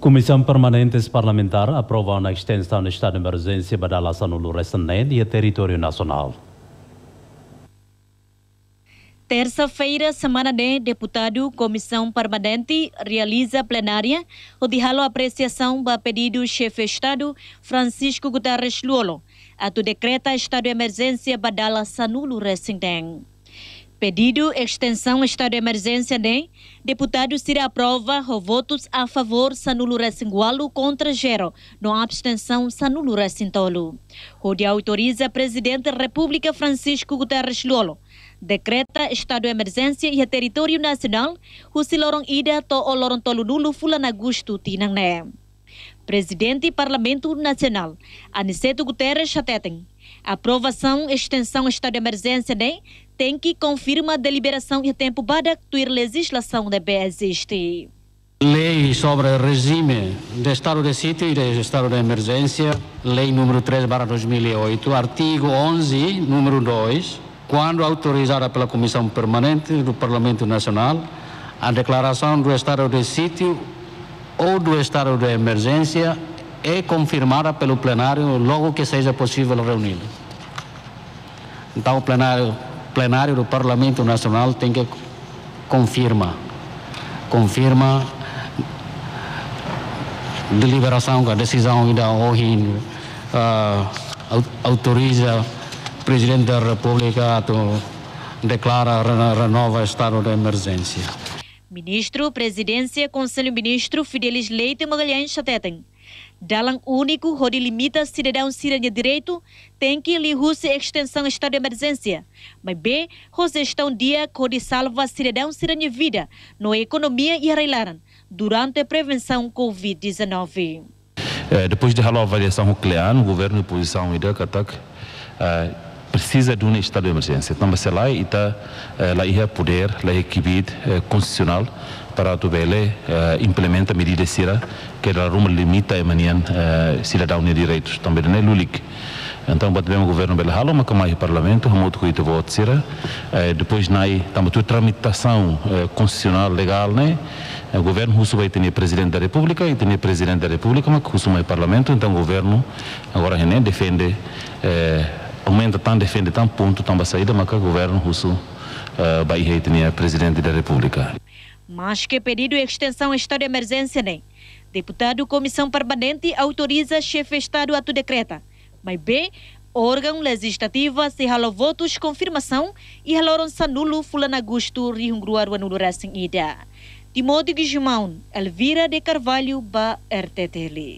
Comissão Permanente Parlamentar aprova uma extensão do estado de emergência badalação no Luresaned e território nacional. Terça-feira, semana de deputado, comissão permanente realiza plenária, onde halo apreciação para pedido chefe de Estado Francisco Guterres Luolo, ato decreta estado de emergência badala sanulo resindeng. Pedido extensão estado de emergência nem deputados tira a prova, votos a favor Sanulura Singualo contra Gero, não abstenção Sanulura Sintolo. Onde autoriza presidente da República Francisco Guterres Lolo decreta estado de emergência e território nacional, husilorong ida to olorong tolu dulu fulan agosto tinang Presidente e Parlamento Nacional, Aniceto Guterres Chatetem, Aprovação, extensão, estado de emergência, nem né? tem que confirmar a deliberação e tempo para atuar legislação da né, existe. Lei sobre regime de estado de sítio e de estado de emergência, lei número 3 barra 2008, artigo 11, número 2, quando autorizada pela Comissão Permanente do Parlamento Nacional, a declaração do estado de sítio ou do estado de emergência é confirmada pelo plenário logo que seja possível reuni-lo. Então, o plenário, plenário do Parlamento Nacional tem que confirma, confirma deliberação, a decisão da OIN uh, ah, autoriza o Presidente da República a declara, renova estado de emergência. Ministro, Presidência, Conselho Ministro Fidelis Leite Magalhães Chatetem. Dalam único, onde limita cidadão cidadão direito, tem que lhe russe extensão estado de emergência. Mas bem, José está um dia onde salva cidadão cidadão vida, no economia e arrelar, durante a prevenção Covid-19. É, depois de a avaliação nuclear, o governo de posição irá atacar. ataque. Eh, precisa de um estado de emergência. Então, vai lá e está eh, lá e é poder, lá e é eh, constitucional para tu bele eh, implementa medida sira que era rumo limita e manian cidadão de direitos também não é lulik. Então, né, então batemos o governo bela halo, mas como é o parlamento, como outro coito voto sira, depois nai estamos então, tu tramitação constitucional legal né o governo russo vai ter presidente da república e tem presidente da república mas russo o parlamento então o governo agora René defende aumenta tão defende tão ponto tão saída mas o governo russo uh, vai reiterar presidente da república mas que pedido e extensão estado de emergência né deputado comissão permanente autoriza chefe de estado a tu decreta mas bem órgão legislativa se halou votos confirmação e haloram sanulo fulana gusto rihungruaru anulo ida Timóteo Guzmão, Elvira de Carvalho, ba RTTL.